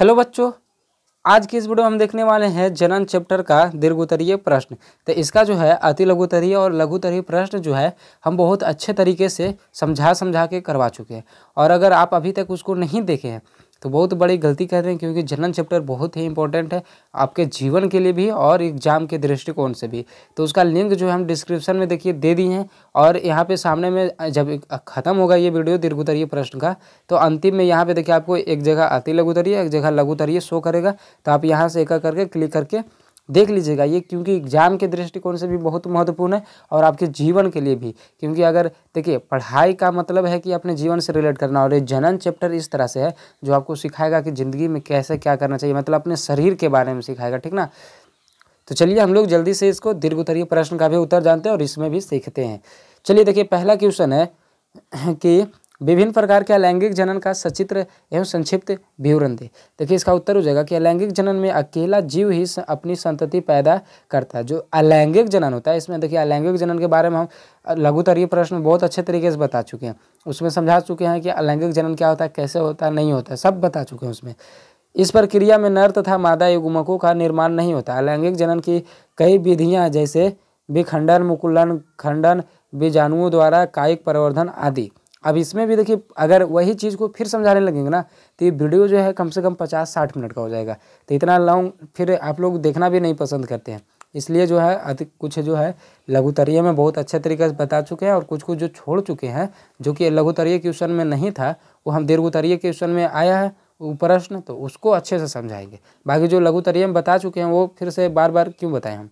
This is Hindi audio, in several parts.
हेलो बच्चों आज की इस वीडियो में हम देखने वाले हैं जनन चैप्टर का दीर्घोत्तरीय प्रश्न तो इसका जो है अति लघुतरीय और लघुतरीय प्रश्न जो है हम बहुत अच्छे तरीके से समझा समझा के करवा चुके हैं और अगर आप अभी तक उसको नहीं देखे हैं तो बहुत बड़ी गलती कर रहे हैं क्योंकि जनरल चैप्टर बहुत ही इंपॉर्टेंट है आपके जीवन के लिए भी और एग्जाम के दृष्टिकोण से भी तो उसका लिंक जो है हम डिस्क्रिप्शन में देखिए दे दिए हैं और यहाँ पे सामने में जब ख़त्म होगा ये वीडियो दीर्घोतरीय प्रश्न का तो अंतिम में यहाँ पे देखिए आपको एक जगह अति लघुतरीय एक जगह लघुतरीय शो करेगा तो आप यहाँ से एक करके क्लिक करके देख लीजिएगा ये क्योंकि एग्ज़ाम के दृष्टिकोण से भी बहुत महत्वपूर्ण है और आपके जीवन के लिए भी क्योंकि अगर देखिए पढ़ाई का मतलब है कि अपने जीवन से रिलेट करना और ये जनन चैप्टर इस तरह से है जो आपको सिखाएगा कि ज़िंदगी में कैसे क्या करना चाहिए मतलब अपने शरीर के बारे में सिखाएगा ठीक ना तो चलिए हम लोग जल्दी से इसको दीर्घ प्रश्न का भी उत्तर जानते हैं और इसमें भी सीखते हैं चलिए देखिए पहला क्वेश्चन है कि विभिन्न प्रकार के अलैंगिक जनन का सचित्र एवं संक्षिप्त विवरण दे देखिए इसका उत्तर हो जाएगा कि अलैंगिक जनन में अकेला जीव ही अपनी संतति पैदा करता है जो अलैंगिक जनन होता है इसमें देखिए अलैंगिक जनन के बारे में हम तरीय प्रश्न बहुत अच्छे तरीके से बता चुके हैं उसमें समझा चुके हैं कि अलैंगिक जनन क्या होता है कैसे होता है नहीं होता है सब बता चुके हैं उसमें इस प्रक्रिया में नर तथा मादा युगमकों का निर्माण नहीं होता अलैंगिक जनन की कई विधियाँ जैसे विखंडन मुकुलन खंडन बीजाणुओं द्वारा कायिक प्रवर्धन आदि अब इसमें भी देखिए अगर वही चीज़ को फिर समझाने लगेंगे ना तो ये वीडियो जो है कम से कम पचास साठ मिनट का हो जाएगा तो इतना लॉन्ग फिर आप लोग देखना भी नहीं पसंद करते हैं इसलिए जो है अधिक कुछ जो है लघुतरीय में बहुत अच्छे तरीके से बता चुके हैं और कुछ कुछ जो छोड़ चुके हैं जो कि लघुतरीय क्वेश्चन में नहीं था वो हम दीर्घोत्तरीय क्वेश्चन में आया है वो प्रश्न तो उसको अच्छे से समझाएंगे बाकी जो लघुतरीय में बता चुके हैं वो फिर से बार बार क्यों बताएं हम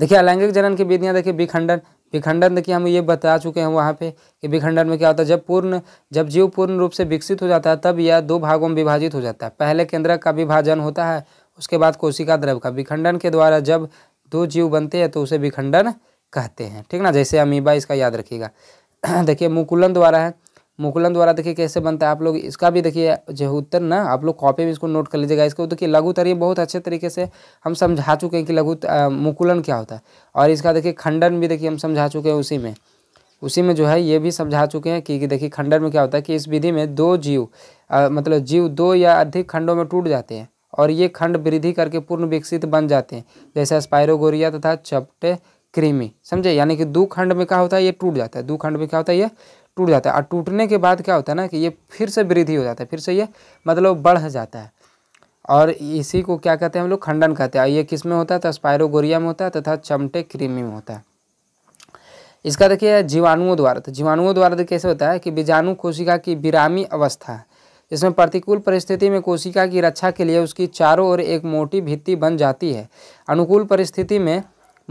देखिए अलैंगिक जनन की विधियाँ देखिए विखंडन विखंडन देखिए हम ये बता चुके हैं वहाँ पे कि विखंडन में क्या होता है जब पूर्ण जब जीव पूर्ण रूप से विकसित हो जाता है तब यह दो भागों में विभाजित हो जाता है पहले केंद्रक का विभाजन होता है उसके बाद कोशिका द्रव का विखंडन के द्वारा जब दो जीव बनते हैं तो उसे विखंडन कहते हैं ठीक ना जैसे अमीबा इसका याद रखिएगा देखिए मुकुलन द्वारा है मुकुलन द्वारा देखिए कैसे बनता है आप लोग इसका भी देखिए जो उत्तर ना आप लोग कॉपी में इसको नोट कर लीजिएगा इसको देखिए लघु ये बहुत अच्छे तरीके से हम समझा चुके हैं कि लघु मुकुलन क्या होता है और इसका देखिए खंडन भी देखिए हम समझा चुके हैं उसी में उसी में जो है ये भी समझा चुके हैं कि, कि देखिए खंडन में क्या होता है कि इस विधि में दो जीव आ, मतलब जीव दो या अधिक खंडों में टूट जाते हैं और ये खंड वृद्धि करके पूर्ण विकसित बन जाते हैं जैसे स्पायरोगोरिया तथा चपटे क्रीमी समझे यानी कि दो खंड में क्या होता है ये टूट जाता है दो खंड में क्या होता है ये टूट जाता है और टूटने के बाद क्या होता है ना कि ये फिर से वृद्धि हो जाता है फिर से ये मतलब बढ़ जाता है और इसी को क्या कहते हैं हम लोग खंडन कहते हैं ये किस में होता है तो स्पायरोगोरिया में होता है तथा चमटे क्रीमी में होता है इसका देखिए जीवाणुओं द्वारा तो जीवाणुओं द्वारा तो कैसे होता है कि बीजाणु कोशिका की विरामी अवस्था इसमें प्रतिकूल परिस्थिति में कोशिका की रक्षा के लिए उसकी चारों ओर एक मोटी भित्ति बन जाती है अनुकूल परिस्थिति में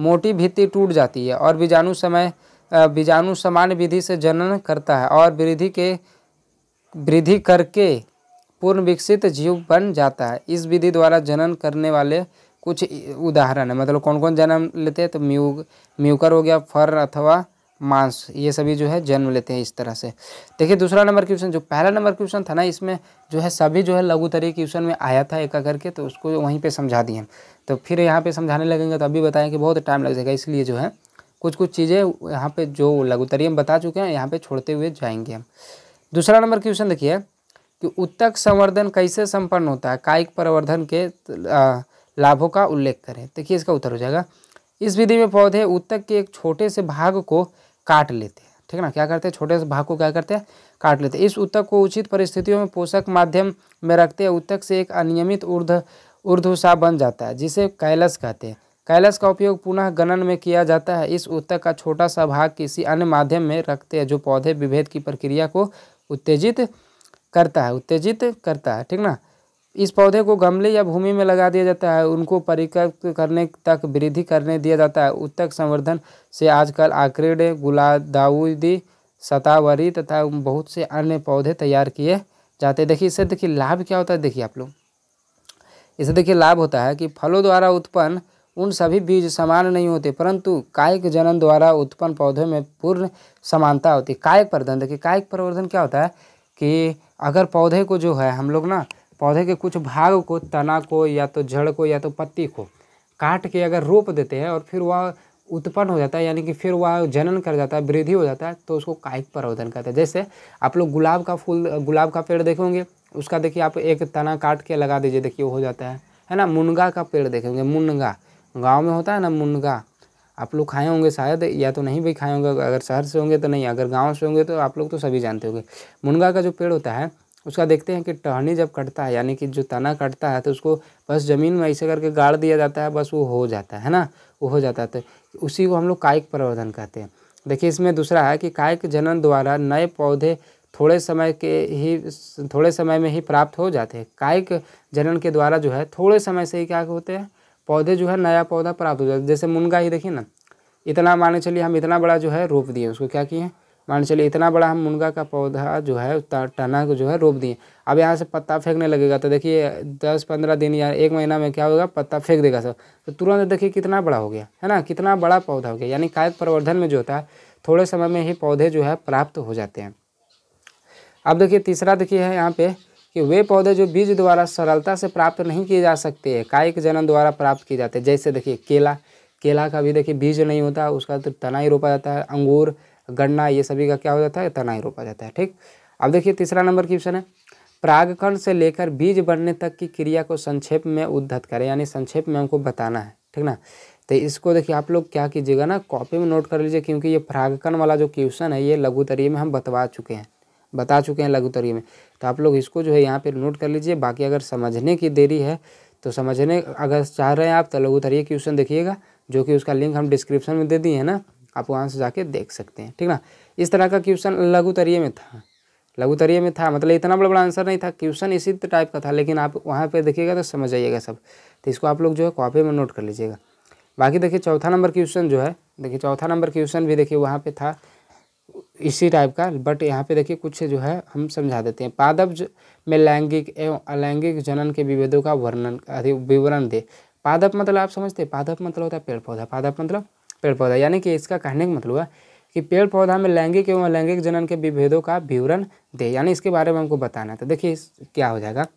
मोटी भित्ति टूट जाती है और बीजाणु समय बीजाणु सामान्य विधि से जनन करता है और वृद्धि के वृद्धि करके पूर्ण विकसित जीव बन जाता है इस विधि द्वारा जनन करने वाले कुछ उदाहरण है मतलब कौन कौन जन्म लेते हैं तो म्यूग म्यूकर हो गया फर अथवा मांस ये सभी जो है जन्म लेते हैं इस तरह से देखिए दूसरा नंबर क्वेश्चन जो पहला नंबर क्वेश्चन था ना इसमें जो है सभी जो है लघुतरी क्वेश्चन में आया था एक करके तो उसको वहीं पे समझा दिए तो फिर यहाँ पे समझाने लगेंगे तो अभी बताएं कि बहुत टाइम लग जाएगा इसलिए जो है कुछ कुछ चीज़ें यहाँ पे जो लघुतरी हम बता चुके हैं यहाँ पे छोड़ते हुए जाएंगे हम दूसरा नंबर क्वेश्चन देखिए कि उत्तक संवर्धन कैसे संपन्न होता है कायिक प्रवर्धन के लाभों का उल्लेख करें देखिए इसका उत्तर हो जाएगा इस विधि में पौधे उत्तक के एक छोटे से भाग को काट लेते हैं ठीक है ना क्या करते हैं छोटे से भाग को क्या करते हैं काट लेते हैं इस उत्तक को उचित परिस्थितियों में पोषक माध्यम में रखते हैं उत्तक से एक अनियमित ऊर्ध ऊर्ध्वसा बन जाता है जिसे कैलस कहते हैं कैलस का उपयोग पुनः गणन में किया जाता है इस उत्तक का छोटा सा भाग किसी अन्य माध्यम में रखते हैं जो पौधे विभेद की प्रक्रिया को उत्तेजित करता है उत्तेजित करता है ठीक ना इस पौधे को गमले या भूमि में लगा दिया जाता है उनको परिकृत करने तक वृद्धि करने दिया जाता है उत्तक संवर्धन से आजकल आक्रेडे गुलादाऊदी सतावरी तथा बहुत से अन्य पौधे तैयार किए जाते हैं देखिए इससे देखिए लाभ क्या होता है देखिए आप लोग इससे देखिए लाभ होता है कि फलों द्वारा उत्पन्न उन सभी बीज समान नहीं होते परंतु कायिक जनन द्वारा उत्पन्न पौधों में पूर्ण समानता होती है कायिक प्रवर्धन देखिए कायिक प्रवर्धन क्या होता है कि अगर पौधे को जो है हम लोग ना पौधे के कुछ भाग को तना को या तो जड़ को या तो पत्ती को काट के अगर रोप देते हैं और फिर वह उत्पन्न हो जाता है यानी कि फिर वह जनन कर जाता है वृद्धि हो जाता है तो उसको कायिक प्रवर्धन कहते हैं जैसे आप लोग गुलाब का फूल गुलाब का पेड़ देखेंगे उसका देखिए आप एक तना काट के लगा दीजिए देखिए हो जाता है है ना मुनगा का पेड़ देखेंगे मुनगा गाँव में होता है ना मुनगा आप लोग खाए होंगे शायद या तो नहीं भी खाए होंगे अगर शहर से होंगे तो नहीं अगर गांव से होंगे तो आप लोग तो सभी जानते होंगे मुनगा का जो पेड़ होता है उसका देखते हैं कि टहनी जब कटता है यानी कि जो तना कटता है तो उसको बस ज़मीन में ऐसे करके गाड़ दिया जाता है बस वो हो जाता है ना वो हो जाता है तो उसी को हम लोग कायिक प्रवर्धन कहते हैं देखिए इसमें दूसरा है कि कायिक जनन द्वारा नए पौधे थोड़े समय के ही थोड़े समय में ही प्राप्त हो जाते हैं कायिक जनन के द्वारा जो है थोड़े समय से ही क्या होते हैं पौधे जो है नया पौधा प्राप्त हो जाता है जैसे मुनगा ही देखिए ना इतना माने चलिए हम इतना बड़ा जो है रोप दिए उसको क्या किए मान चलिए इतना बड़ा हम मुनगा का पौधा जो है टना को जो है रोप दिए अब यहाँ से पत्ता फेंकने लगेगा तो देखिए दस पंद्रह दिन या एक महीना में क्या होगा पत्ता फेंक देगा सब तो तुरंत देखिए कितना बड़ा हो गया है ना कितना बड़ा पौधा हो गया यानी कायद प्रवर्धन में जो होता है थोड़े समय में ही पौधे जो है प्राप्त हो जाते हैं अब देखिए तीसरा देखिए है यहाँ पे कि वे पौधे जो बीज द्वारा सरलता से प्राप्त नहीं किए जा सकते हैं कायिक जनन द्वारा प्राप्त किए जाते हैं जैसे देखिए केला केला का भी देखिए बीज नहीं होता उसका तो तना ही रोपा जाता है अंगूर गन्ना ये सभी का क्या हो जाता है तना ही रोपा जाता है ठीक अब देखिए तीसरा नंबर क्वेश्चन है प्रागकण से लेकर बीज बनने तक की क्रिया को संक्षेप में उद्धत करें यानी संक्षेप में हमको बताना है ठीक ना तो इसको देखिए आप लोग क्या कीजिएगा ना कॉपी में नोट कर लीजिए क्योंकि ये प्रागकण वाला जो क्वेश्चन है ये लघुतरीय में हम बतवा चुके हैं बता चुके हैं लघु उत्तरीय में तो आप लोग इसको जो है यहाँ पर नोट कर लीजिए बाकी अगर समझने की देरी है तो समझने अगर चाह रहे हैं आप तो लघु उत्तरीय क्वेश्चन देखिएगा जो कि उसका लिंक हम डिस्क्रिप्शन में दे दिए हैं ना आप वहाँ से जाके देख सकते हैं ठीक ना इस तरह का क्वेश्चन लघु उत्तरीय में था लघु उत्तरीय में था मतलब इतना बड़ा बड़ा आंसर नहीं था क्वेश्चन इसी टाइप का था लेकिन आप वहाँ पर देखिएगा तो समझ आइएगा सब तो इसको आप लोग जो है कॉपी में नोट कर लीजिएगा बाकी देखिए चौथा नंबर क्वेश्चन जो है देखिए चौथा नंबर क्वेश्चन भी देखिए वहाँ पर था इसी टाइप का बट यहाँ पे देखिए कुछ जो है हम समझा देते हैं पादप में लैंगिक एवं अलैंगिक जनन के विभेदों का वर्णन विवरण दे पादप मतलब आप समझते हैं पादप मतलब होता है पेड़ पौधा पादप मतलब पेड़ पौधा यानी कि इसका कहने का मतलब है कि पेड़ पौधा में लैंगिक एवं अलैंगिक जनन के विभेदों का विवरण दे यानी इसके बारे में हमको बताना है तो देखिए क्या हो जाएगा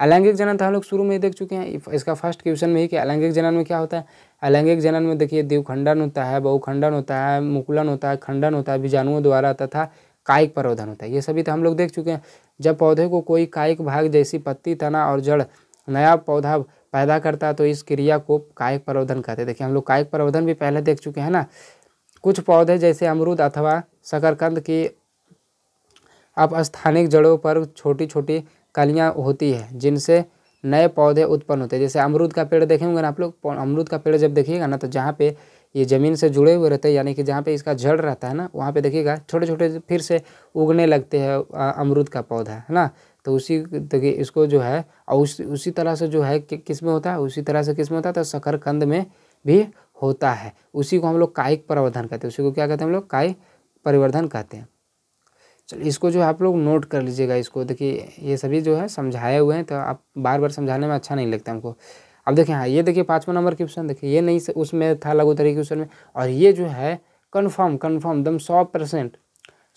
अलैंगिक जनन तो हम लोग शुरू में ही देख चुके हैं इसका फर्स्ट क्वेश्चन में ही कि अलैंगिक जनन में क्या होता है अलैंगिक जनन में देखिए देव खंडन होता है बहुखंडन होता है मुकुलन होता है खंडन होता है बीजाणुओं द्वारा तथा कायिक प्रवर्धन होता है ये सभी तो हम लोग देख चुके हैं जब पौधे को कोई कायिक भाग जैसी पत्ती तना और जड़ नया पौधा पैदा करता है तो इस क्रिया को कायिक प्ररोधन कहते हैं देखिए हम लोग कायिक प्ररोधन भी पहले देख चुके हैं ना कुछ पौधे जैसे अमरूद अथवा शकरकंद की अब स्थानिक जड़ों पर छोटी छोटी कलियाँ होती है जिनसे नए पौधे उत्पन्न होते हैं जैसे अमरूद का पेड़ देखेंगे ना आप लोग अमरूद का पेड़ जब देखिएगा ना तो जहाँ पे ये ज़मीन से जुड़े हुए रहते हैं यानी कि जहाँ पे इसका जड़ रहता है ना वहाँ पे देखिएगा छोटे छोटे फिर से उगने लगते हैं अमरूद का पौधा है ना तो उसी देखिए इसको जो है और उस उसी तरह से जो है कि, किस में होता है उसी तरह से किस में होता है तो शकरकंद में भी होता है उसी को हम लोग कायिक प्रवर्धन कहते हैं उसी को क्या कहते हैं हम लोग कायिक परिवर्धन कहते हैं चलिए इसको जो है आप लोग नोट कर लीजिएगा इसको देखिए ये सभी जो है समझाए हुए हैं तो आप बार बार समझाने में अच्छा नहीं लगता हमको अब देखिए हाँ ये देखिए पाँचवा नंबर क्वेश्चन देखिए ये नहीं उसमें था लघु तरीके क्वेश्चन में और ये जो है कन्फर्म कन्फर्म एकदम सौ परसेंट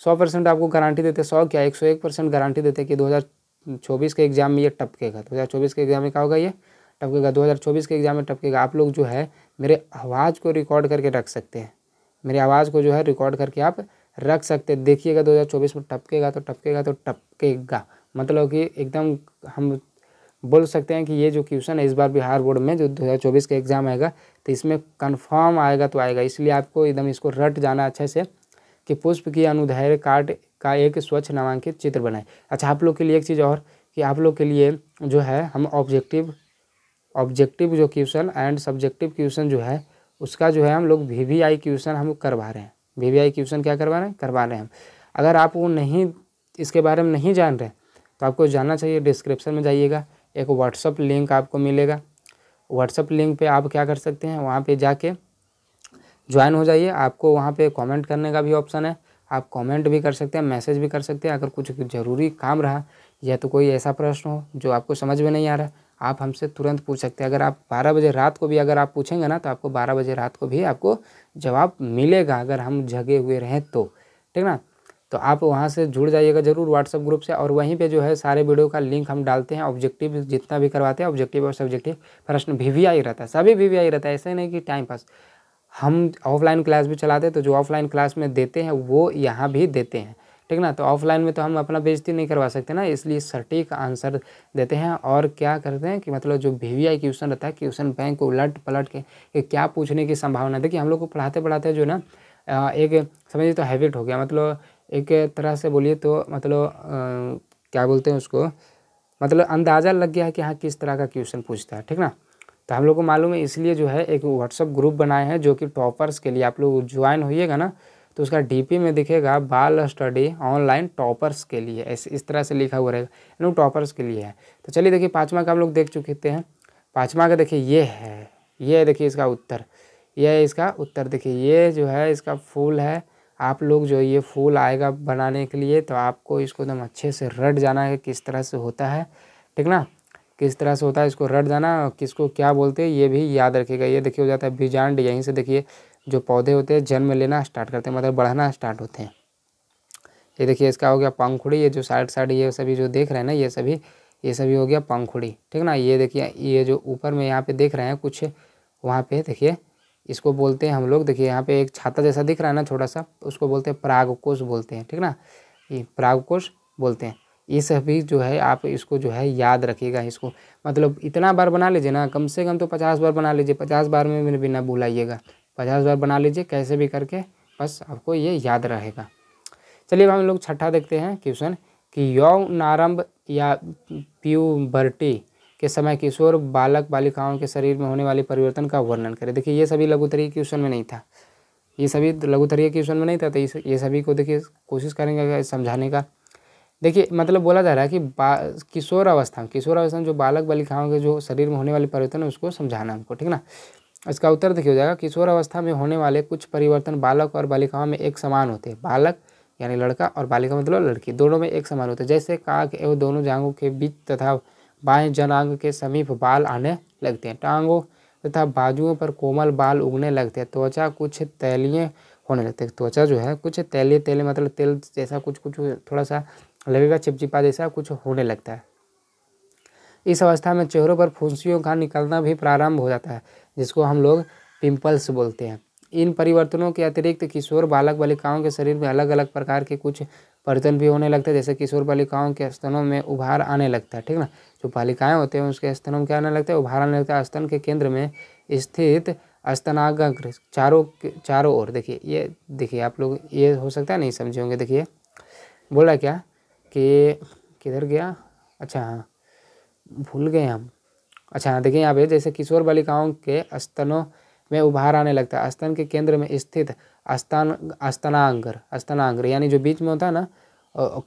सौ परसेंट आपको गारंटी देते सौ क्या एक सौ एक परसेंट गारंटी देते कि दो हज़ार चौबीस के एग्ज़ाम में ये टपकेगा दो हज़ार चौबीस के एग्ज़ाम में क्या होगा ये टपकेगा दो हज़ार चौबीस के एग्ज़ाम में टपकेगा आप लोग जो है मेरे आवाज़ को रिकॉर्ड करके रख सकते हैं मेरी आवाज़ को जो है रिकॉर्ड करके आप रख सकते देखिएगा 2024 में टपकेगा तो टपकेगा तो टपकेगा मतलब कि एकदम हम बोल सकते हैं कि ये जो क्वेश्चन है इस बार बिहार बोर्ड में जो 2024 का एग्ज़ाम आएगा तो इसमें कंफर्म आएगा तो आएगा इसलिए आपको एकदम इसको रट जाना अच्छे से कि पुष्प की अनुधैर्य कार्ड का एक स्वच्छ नामांकित चित्र बनाए अच्छा आप लोग के लिए एक चीज़ और कि आप लोग के लिए जो है हम ऑब्जेक्टिव ऑब्जेक्टिव जो क्वेश्चन एंड सब्जेक्टिव क्वेश्चन जो है उसका जो है हम लोग वी वी आई क्वेश्चन हम करवा रहे हैं वी वी आई क्वेश्चन क्या करवा रहे हैं करवा रहे हैं हम अगर आप वो नहीं इसके बारे में नहीं जान रहे तो आपको जानना चाहिए डिस्क्रिप्शन में जाइएगा एक व्हाट्सअप लिंक आपको मिलेगा व्हाट्सअप लिंक पे आप क्या कर सकते हैं वहाँ पे जाके ज्वाइन हो जाइए आपको वहाँ पे कमेंट करने का भी ऑप्शन है आप कमेंट भी कर सकते हैं मैसेज भी कर सकते हैं अगर कुछ ज़रूरी काम रहा या तो कोई ऐसा प्रश्न हो जो आपको समझ में नहीं आ रहा आप हमसे तुरंत पूछ सकते हैं अगर आप 12 बजे रात को भी अगर आप पूछेंगे ना तो आपको 12 बजे रात को भी आपको जवाब मिलेगा अगर हम जगे हुए रहें तो ठीक ना तो आप वहाँ से जुड़ जाइएगा ज़रूर व्हाट्सअप ग्रुप से और वहीं पे जो है सारे वीडियो का लिंक हम डालते हैं ऑब्जेक्टिव जितना भी करवाते हैं ऑब्जेक्टिव और सब्जेक्टिव प्रश्न भी वी आई रहता है सभी भी वी आई रहता है ऐसे नहीं कि टाइम पास हम ऑफलाइन क्लास भी चलाते हैं तो जो ऑफलाइन क्लास में देते हैं वो यहाँ भी देते हैं ठीक ना तो ऑफलाइन में तो हम अपना बेजती नहीं करवा सकते ना इसलिए सटीक आंसर देते हैं और क्या करते हैं कि मतलब जो वी वी आई क्वेश्चन रहता है क्वेश्चन बैंक को उलट पलट के क्या पूछने की संभावना देखिए हम लोग को पढ़ाते पढ़ाते जो ना एक समझिए तो हैबिट हो गया मतलब एक तरह से बोलिए तो मतलब क्या बोलते हैं उसको मतलब अंदाज़ा लग गया है कि हाँ किस तरह का क्वेश्चन पूछता है ठीक ना तो हम लोग को मालूम है इसलिए जो है एक व्हाट्सअप ग्रुप बनाए हैं जो कि टॉपर्स के लिए आप लोग ज्वाइन होइएगा ना तो उसका डीपी में दिखेगा बाल स्टडी ऑनलाइन टॉपर्स के लिए इस इस तरह से लिखा हुआ रहेगा इन टॉपर्स के लिए है तो चलिए देखिए पाँचवा का हम लोग देख चुके हैं पाँचवा का देखिए ये है ये देखिए इसका उत्तर है इसका उत्तर देखिए ये जो है इसका फूल है आप लोग जो ये फूल आएगा बनाने के लिए तो आपको इसको एकदम अच्छे से रट जाना है किस तरह से होता है ठीक ना किस तरह से होता है इसको रट जाना किसको क्या बोलते हैं ये भी याद रखिएगा ये देखिए हो जाता है बीजांड यहीं से देखिए जो पौधे होते हैं जन्म लेना स्टार्ट करते हैं मतलब बढ़ना स्टार्ट होते हैं ये देखिए इसका हो गया पंखुड़ी ये जो साइड साइड ये सभी जो देख रहे हैं ना ये सभी ये सभी हो गया पंखुड़ी ठीक ना ये देखिए ये जो ऊपर में यहाँ पे देख रहे हैं कुछ वहाँ पे देखिए इसको बोलते हैं हम लोग देखिए यहाँ पे एक छाता जैसा दिख रहा है ना छोटा सा उसको बोलते हैं प्रागकोश बोलते हैं ठीक ना ये परागकोश बोलते हैं ये सभी जो है आप इसको जो है याद रखिएगा इसको मतलब इतना बार बना लीजिए ना कम से कम तो पचास बार बना लीजिए पचास बार में भी बिना बुलाइएगा पचास बार बना लीजिए कैसे भी करके बस आपको ये याद रहेगा चलिए हम लोग छठा देखते हैं क्वेश्चन कि यौन नारंभ या प्यूबर्टी के समय किशोर बालक बालिकाओं के शरीर में होने वाले परिवर्तन का वर्णन करें देखिए ये सभी लघुतरीय क्वेश्चन में नहीं था ये सभी लघुतरीय क्वेश्चन में नहीं था तो ये सभी को देखिए कोशिश करेंगे समझाने का देखिए मतलब बोला जा रहा है कि किशोर अवस्था किशोर अवस्था जो बालक बालिकाओं के जो शरीर में होने वाले परिवर्तन है उसको समझाना हमको ठीक ना इसका उत्तर देखिए हो जाएगा किशोर अवस्था में होने वाले कुछ परिवर्तन बालक और बालिकाओं में एक समान होते हैं बालक यानी लड़का और बालिका मतलब लड़की दोनों में एक समान होते हैं जैसे काक एवं दोनों जांगों के बीच तथा बाएं जनांग के समीप बाल आने लगते हैं टांगों तथा बाजुओं पर कोमल बाल उगने लगते हैं त्वचा कुछ तैलीय होने लगते हैं त्वचा जो है कुछ तैलीय तेल मतलब तेल जैसा कुछ कुछ थोड़ा सा लगेगा चिपचिपा जैसा कुछ होने लगता है इस अवस्था में चेहरों पर फुंसियों का निकलना भी प्रारंभ हो जाता है जिसको हम लोग पिंपल्स बोलते हैं इन परिवर्तनों के अतिरिक्त किशोर बालक बालिकाओं के शरीर में अलग अलग प्रकार के कुछ परिवर्तन भी होने लगते हैं जैसे किशोर बालिकाओं के स्तनों में उभार आने लगता है ठीक ना जो बालिकाएँ होते हैं उसके स्तनों में क्या आने लगता है उभार आने लगता है स्तन के केंद्र में स्थित स्तनाग्र चारों चारों ओर देखिए ये देखिए आप लोग ये हो सकता है नहीं समझे होंगे देखिए बोला क्या कि किधर गया अच्छा हाँ भूल गए हम अच्छा देखिए यहाँ पे जैसे किशोर बालिकाओं के स्तनों में उभार आने लगता है स्तन के केंद्र में स्थित स्तन स्तनांग्र स्तनांग्र यानी जो बीच में होता है ना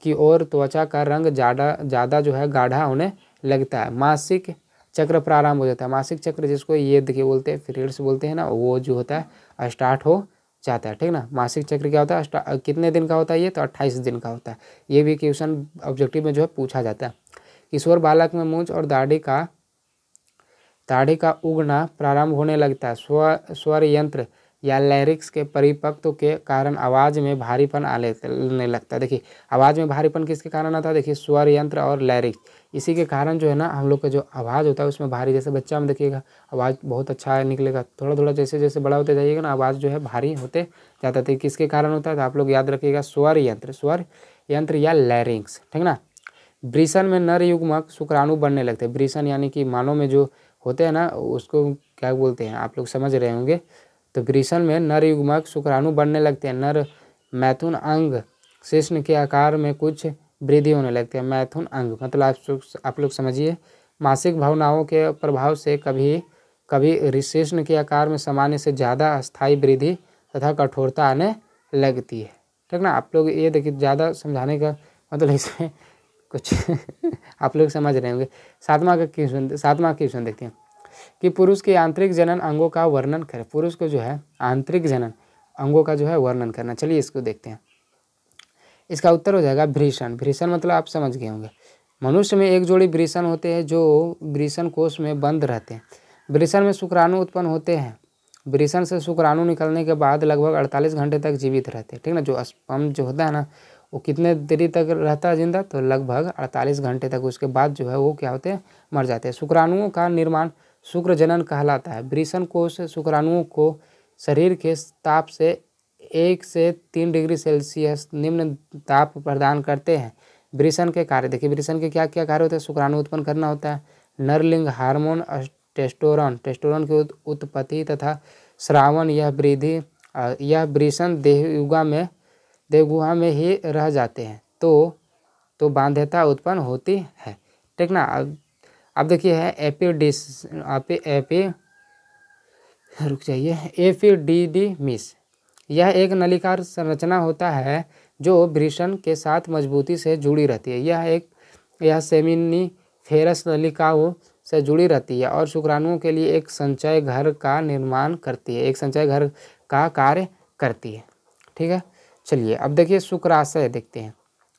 की ओर त्वचा का रंग ज़्यादा ज़्यादा जो है गाढ़ा होने लगता है मासिक चक्र प्रारंभ हो जाता है मासिक चक्र जिसको ये देखिए बोलते हैं पीरियड्स बोलते हैं ना वो जो होता है स्टार्ट हो जाता है ठीक ना मासिक चक्र क्या होता है कितने दिन का होता है ये तो अट्ठाईस दिन का होता है ये भी क्वेश्चन ऑब्जेक्टिव में जो है पूछा जाता है किशोर बालक में मूँछ और दाढ़ी का दाढ़ी का उगना प्रारंभ होने लगता है स्व स्वर यंत्र या लैरिक्स के परिपक्व के कारण आवाज़ में भारीपन आने लगता है देखिए आवाज़ में भारीपन किसके कारण आता है देखिए स्वर यंत्र और लैरिक्स इसी के कारण जो है ना हम लोग का जो आवाज़ होता है उसमें भारी जैसे बच्चा में देखिएगा आवाज़ बहुत अच्छा निकलेगा थोड़ा थोड़ा जैसे जैसे बड़ा होते जाइएगा ना आवाज़ जो है भारी होते जाता थे तो किसके कारण होता है तो आप लोग याद रखिएगा स्वर यंत्र स्वर यंत्र या लैरिंग्स ठीक ना ब्रिसन में नर युग्मक शुक्राणु बनने लगते हैं ब्रिसन यानी कि मानव में जो होते हैं ना उसको क्या बोलते हैं आप लोग समझ रहे होंगे तो ग्रीष्म में नर युग्मक शुक्राणु बढ़ने लगते हैं नर मैथुन अंग शिष्ण के आकार में कुछ वृद्धि होने लगती है मैथुन अंग मतलब आप आप लोग समझिए मासिक भावनाओं के प्रभाव से कभी कभी ऋषिष्ण के आकार में सामान्य से ज़्यादा अस्थायी वृद्धि तथा कठोरता आने लगती है ठीक ना आप लोग ये देखिए ज़्यादा समझाने का मतलब इसमें कुछ आप लोग समझ रहे होंगे सातवा का क्वेश्चन सातवां क्वेश्चन देखते हैं कि पुरुष के आंतरिक जनन अंगों का वर्णन करें पुरुष को जो है आंतरिक जनन अंगों का जो है वर्णन करना चलिए इसको देखते हैं इसका उत्तर हो जाएगा भ्रीषण भ्रीषण मतलब आप समझ गए होंगे मनुष्य में एक जोड़ी भ्रीषण होते हैं जो ब्रीषण कोष में बंद रहते हैं भ्रीषण में शुक्राणु उत्पन्न होते हैं भ्रीषण से शुक्राणु निकलने के बाद लगभग 48 घंटे तक जीवित रहते हैं ठीक ना जो स्पम जो होता है ना वो कितने देरी तक रहता है जिंदा तो लगभग 48 घंटे तक उसके बाद जो है वो क्या होते हैं मर जाते हैं शुक्राणुओं का निर्माण शुक्र जनन कहलाता है ब्रीसन कोष शुक्राणुओं को शरीर के ताप से एक से तीन डिग्री सेल्सियस निम्न ताप प्रदान करते हैं ब्रिशन के कार्य देखिए ब्रिशन के क्या क्या कार्य होते हैं शुक्राणु उत्पन्न करना होता है नरलिंग हार्मोन टेस्टोरन टेस्टोरन की उत्पत्ति तथा श्रावण यह वृद्धि यह देह देहयुगा में देवगुहा में ही रह जाते हैं तो तो बांध्यता उत्पन्न होती है ठीक ना अब अब देखिए है एपीडिस आप एपी रुक जाइए एपीडीडीमिस यह एक नलिकार संरचना होता है जो भ्रीषण के साथ मजबूती से जुड़ी रहती है यह एक यह सेमिनी फेरस नलिकाओं से जुड़ी रहती है और शुक्राणुओं के लिए एक संचय घर का निर्माण करती है एक संचय घर का कार्य करती है ठीक है चलिए अब देखिए शुक्राशय देखते हैं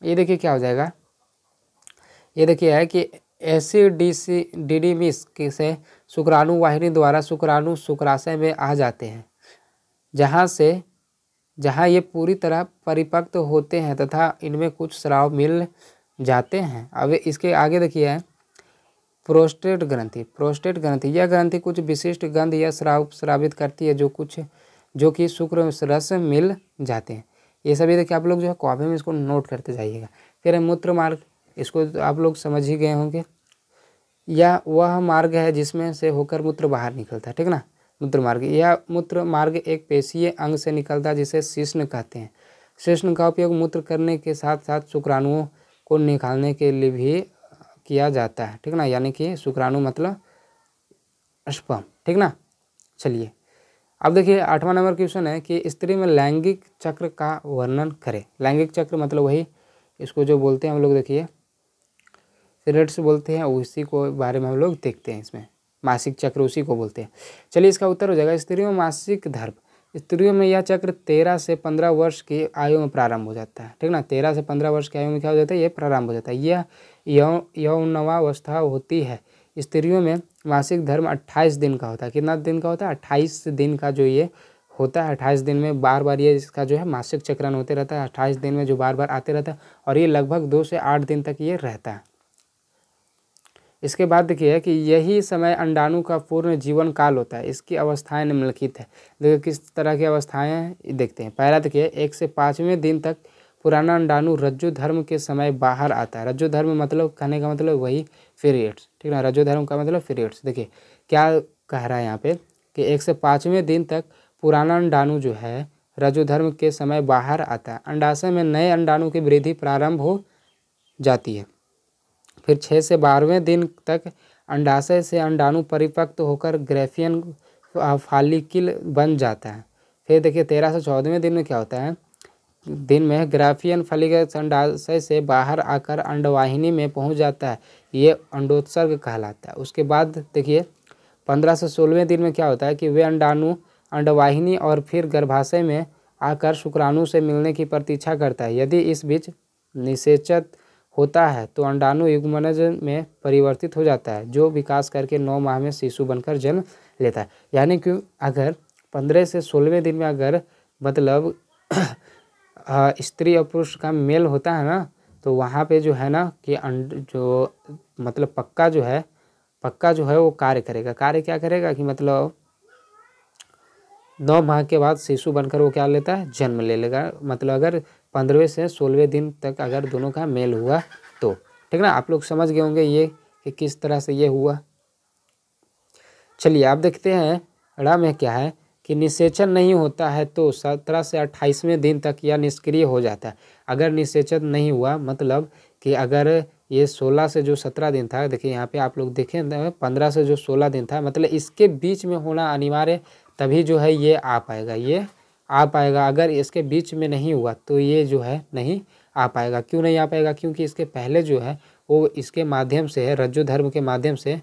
ये देखिए क्या हो जाएगा ये देखिए है कि ऐसी डी सी डी डी मिस से शुक्राणु वाहिनी द्वारा शुक्राणु शुक्राशय में आ जाते हैं जहाँ से जहाँ ये पूरी तरह परिपक्व होते हैं तथा इनमें कुछ श्राव मिल जाते हैं अब इसके आगे देखिए प्रोस्टेट ग्रंथि प्रोस्टेट ग्रंथि यह ग्रंथि कुछ विशिष्ट गंध या श्राव श्रावित करती है जो कुछ जो कि शुक्र रस मिल जाते हैं ये सभी देखिए आप लोग जो है कॉपी में इसको नोट करते जाइएगा फिर मूत्र मार्ग इसको तो आप लोग समझ ही गए होंगे या वह मार्ग है जिसमें से होकर मूत्र बाहर निकलता है ठीक ना मूत्र मार्ग यह मूत्र मार्ग एक पेशीय अंग से निकलता है जिसे शिष्ण कहते हैं शिष्ण का उपयोग मूत्र करने के साथ साथ शुक्राणुओं को निकालने के लिए भी किया जाता है ठीक ना यानी कि शुक्राणु मतलब स्पम ठीक ना चलिए अब देखिए आठवां नंबर क्वेश्चन है कि स्त्री में लैंगिक चक्र का वर्णन करें लैंगिक चक्र मतलब वही इसको जो बोलते हैं हम लोग देखिए रेट्स बोलते हैं उसी को बारे में हम लोग देखते हैं इसमें मासिक चक्र उसी को बोलते हैं चलिए इसका उत्तर हो जाएगा स्त्रियों में मासिक धर्म स्त्रियों में यह चक्र तेरह से पंद्रह वर्ष की आयु में प्रारंभ हो जाता है ठीक ना तेरह से पंद्रह वर्ष की आयु में क्या हो जाता है ये प्रारंभ हो जाता है यह यौ यौनवावस्था होती है स्त्रियों में मासिक धर्म अट्ठाईस दिन का होता है कितना दिन का होता है अट्ठाईस दिन का जो ये होता है अट्ठाईस दिन में बार बार ये इसका जो है मासिक चक्रण होते रहता है अट्ठाईस दिन में जो बार बार आते रहता है और ये लगभग दो से आठ दिन तक ये रहता है इसके बाद देखिए कि यही समय अंडाणु का पूर्ण जीवन काल होता है इसकी अवस्थाएं निम्नलिखित है देखिए किस तरह की अवस्थाएं हैं देखते हैं पहला देखिए एक से पाँचवें दिन तक पुराना अंडाणु रज्जु धर्म के समय बाहर आता है रज्जु धर्म मतलब कहने का मतलब वही पीरियड्स ठीक ना रज्जु धर्म का मतलब पीरियड्स देखिए क्या कह रहा है यहाँ पे कि एक से पाँचवें दिन तक पुराना अंडाणु जो है धर्म के समय बाहर आता है अंडाशय में नए अंडाणु की वृद्धि प्रारंभ हो जाती है फिर छः से बारहवें दिन तक अंडाशय से अंडाणु परिपक्व होकर ग्रेफियन फालिकिल बन जाता है फिर देखिए तेरह से चौदहवें दिन में क्या होता है दिन में ग्राफियन फलिगस अंडाशय से बाहर आकर अंडवाहिनी में पहुंच जाता है ये अंडोत्सर्ग कहलाता है उसके बाद देखिए पंद्रह से सोलहवें दिन में क्या होता है कि वे अंडाणु अंडवाहिनी और फिर गर्भाशय में आकर शुक्राणु से मिलने की प्रतीक्षा करता है यदि इस बीच निषेचत होता है तो अंडाणु युग्मनज में परिवर्तित हो जाता है जो विकास करके नौ माह में शिशु बनकर जन्म लेता है यानी कि अगर पंद्रह से सोलहवें दिन में अगर मतलब स्त्री और पुरुष का मेल होता है ना तो वहाँ पे जो है ना कि अंड जो मतलब पक्का जो है पक्का जो है वो कार्य करेगा कार्य क्या करेगा कि मतलब नौ माह के बाद शिशु बनकर वो क्या लेता है जन्म ले लेगा मतलब अगर पंद्रहवें से सोलहवें दिन तक अगर दोनों का मेल हुआ तो ठीक ना आप लोग समझ गए होंगे ये कि किस तरह से ये हुआ चलिए आप देखते हैं रा में क्या है कि निषेचन नहीं होता है तो सत्रह से अट्ठाईसवें दिन तक यह निष्क्रिय हो जाता है अगर निषेचन नहीं हुआ मतलब कि अगर ये सोलह से जो सत्रह दिन था देखिए यहाँ पे आप लोग देखें पंद्रह से जो सोलह दिन था मतलब इसके बीच में होना अनिवार्य तभी जो है ये आ पाएगा ये आ पाएगा अगर इसके बीच में नहीं हुआ तो ये जो है नहीं आ पाएगा क्यों नहीं आ पाएगा क्योंकि इसके पहले जो है वो इसके माध्यम से है रज्जु धर्म के माध्यम से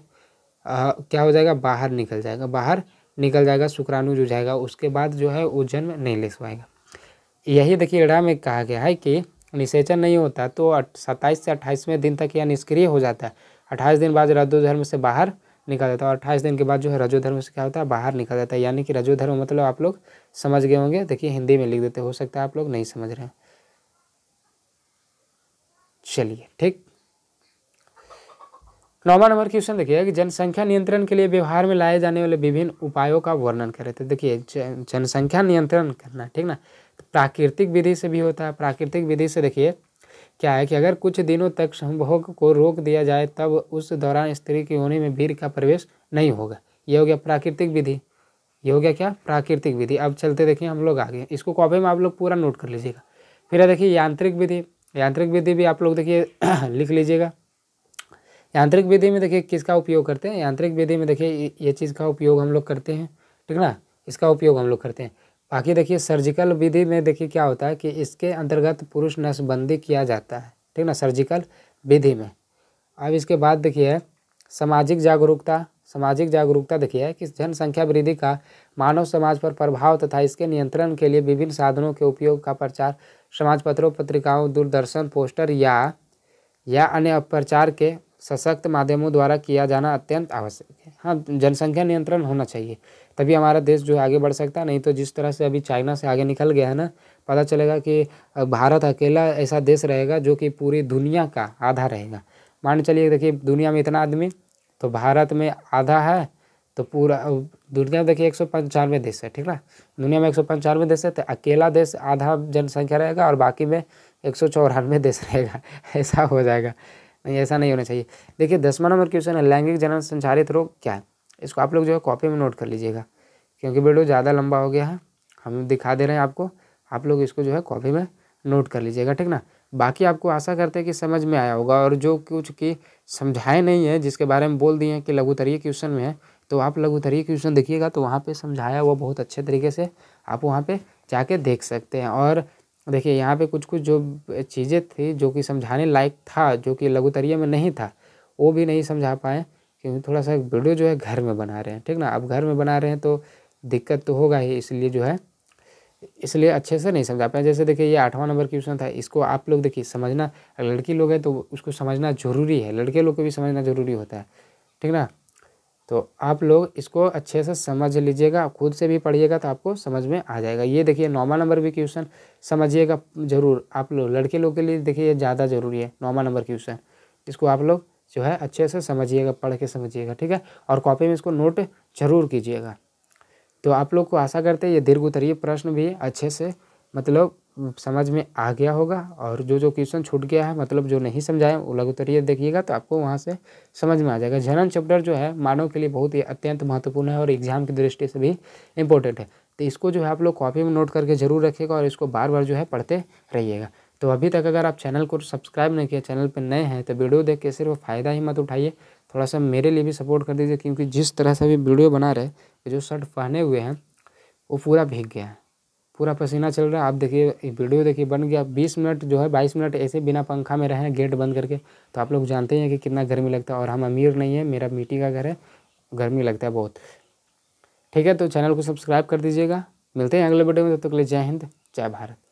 आ, क्या हो जाएगा बाहर निकल जाएगा बाहर निकल जाएगा शुक्राणु जो जाएगा उसके बाद जो है वो जन्म नहीं ले पाएगा यही देखिए रा में कहा गया है कि निषेचन नहीं होता तो सत्ताईस से अट्ठाईसवें दिन तक यह निष्क्रिय हो जाता है अट्ठाईस दिन बाद रजोधर्म से बाहर निकल जाता है और अट्ठाईस दिन के बाद जो है रजोधर्म से क्या होता है बाहर निकल जाता है यानी कि रजोधर्म मतलब आप लोग समझ गए होंगे देखिए हिंदी में लिख देते हो सकता है आप लोग नहीं समझ रहे हैं चलिए ठीक नौवा नंबर क्वेश्चन देखिए कि जनसंख्या नियंत्रण के लिए व्यवहार में लाए जाने वाले विभिन्न उपायों का वर्णन करें तो देखिए जनसंख्या नियंत्रण करना ठीक ना तो प्राकृतिक विधि से भी होता है प्राकृतिक विधि से देखिए क्या है कि अगर कुछ दिनों तक संभोग को रोक दिया जाए तब उस दौरान स्त्री की होने में भीड़ का प्रवेश नहीं होगा ये हो गया प्राकृतिक विधि ये हो गया क्या प्राकृतिक विधि अब चलते देखिए हम लोग आगे इसको कॉपी में आप लोग पूरा नोट कर लीजिएगा फिर देखिए यांत्रिक विधि यांत्रिक विधि भी आप लोग देखिए लिख लीजिएगा यांत्रिक विधि में देखिए किसका उपयोग करते हैं यांत्रिक विधि में देखिए ये चीज़ का उपयोग हम लोग करते हैं ठीक ना इसका उपयोग हम लोग करते हैं बाकी देखिए सर्जिकल विधि में देखिए क्या होता है कि इसके अंतर्गत पुरुष नसबंदी किया जाता है ठीक ना सर्जिकल विधि में अब इसके बाद देखिए सामाजिक जागरूकता सामाजिक जागरूकता देखिए कि जनसंख्या वृद्धि का मानव समाज पर प्रभाव तथा इसके नियंत्रण के लिए विभिन्न साधनों के उपयोग का प्रचार समाज पत्रों पत्रिकाओं दूरदर्शन पोस्टर या या अन्य अपप्रचार के सशक्त माध्यमों द्वारा किया जाना अत्यंत आवश्यक है हाँ जनसंख्या नियंत्रण होना चाहिए तभी हमारा देश जो आगे बढ़ सकता है नहीं तो जिस तरह से अभी चाइना से आगे निकल गया है ना पता चलेगा कि भारत अकेला ऐसा देश रहेगा जो कि पूरी दुनिया का आधा रहेगा मान चलिए देखिए दुनिया में इतना आदमी तो भारत में आधा है तो पूरा दुनिया में देखिए एक सौ पंचानवे देश है ठीक ना दुनिया में एक सौ पंचानवे देश है तो अकेला देश आधा जनसंख्या रहेगा और बाकी में एक सौ चौरानवे देश रहेगा ऐसा हो जाएगा नहीं ऐसा नहीं होना चाहिए देखिए दसवा नंबर क्वेश्चन है लैंगिक जनन संचारित रोग क्या है इसको आप लोग जो है कॉपी में नोट कर लीजिएगा क्योंकि वीडियो ज़्यादा लंबा हो गया है हम दिखा दे रहे हैं आपको आप लोग इसको जो है कॉपी में नोट कर लीजिएगा ठीक ना बाकी आपको आशा करते हैं कि समझ में आया होगा और जो कुछ की समझाए नहीं है जिसके बारे में बोल दिए हैं कि लघुतरीय क्वेश्चन में है तो आप लघु तरीय क्वेश्चन देखिएगा तो वहाँ पे समझाया हुआ बहुत अच्छे तरीके से आप वहाँ पे जाके देख सकते हैं और देखिए यहाँ पे कुछ कुछ जो चीज़ें थी जो कि समझाने लायक था जो कि लघुतरिया में नहीं था वो भी नहीं समझा पाए क्योंकि थोड़ा सा वीडियो जो है घर में बना रहे हैं ठीक ना अब घर में बना रहे हैं तो दिक्कत तो होगा ही इसलिए जो है इसलिए अच्छे से नहीं समझा पाए जैसे देखिए ये आठवां नंबर क्वेश्चन था इसको आप लोग देखिए समझना लड़की लोग हैं तो उसको समझना ज़रूरी है लड़के लोग को भी समझना ज़रूरी होता है ठीक ना तो आप लोग इसको अच्छे से समझ लीजिएगा खुद से भी पढ़िएगा तो आपको समझ में आ जाएगा ये देखिए नॉर्मल नंबर भी क्वेश्चन समझिएगा जरूर आप लोग लड़के लोग के लिए देखिए ये ज़्यादा ज़रूरी है नॉर्मल नंबर क्वेश्चन इसको आप लोग जो है अच्छे से समझिएगा पढ़ के समझिएगा ठीक है और कॉपी में इसको नोट जरूर कीजिएगा तो आप लोग को आशा करते हैं ये दीर्घ उत्तरीय प्रश्न भी अच्छे से मतलब समझ में आ गया होगा और जो जो क्वेश्चन छूट गया है मतलब जो नहीं समझाए वो लघु उत्तरीय देखिएगा तो आपको वहाँ से समझ में आ जाएगा जनन चैप्टर जो है मानव के लिए बहुत ही अत्यंत महत्वपूर्ण है और एग्जाम की दृष्टि से भी इम्पोर्टेंट है तो इसको जो है आप लोग कॉपी में नोट करके ज़रूर रखिएगा और इसको बार बार जो है पढ़ते रहिएगा तो अभी तक अगर आप चैनल को सब्सक्राइब नहीं किया चैनल पर नए हैं तो वीडियो देख के सिर्फ फ़ायदा ही मत उठाइए थोड़ा सा मेरे लिए भी सपोर्ट कर दीजिए क्योंकि जिस तरह से अभी वीडियो बना रहे जो शर्ट पहने हुए हैं वो पूरा भीग गया है पूरा पसीना चल रहा है आप देखिए वीडियो देखिए बन गया बीस मिनट जो है बाईस मिनट ऐसे बिना पंखा में रहें गेट बंद करके तो आप लोग जानते हैं कि कितना गर्मी लगता है और हम अमीर नहीं है मेरा मिट्टी का घर है गर्मी लगता है बहुत ठीक है तो चैनल को सब्सक्राइब कर दीजिएगा मिलते हैं अगले वीडियो में तब तो तक ले जय हिंद जय भारत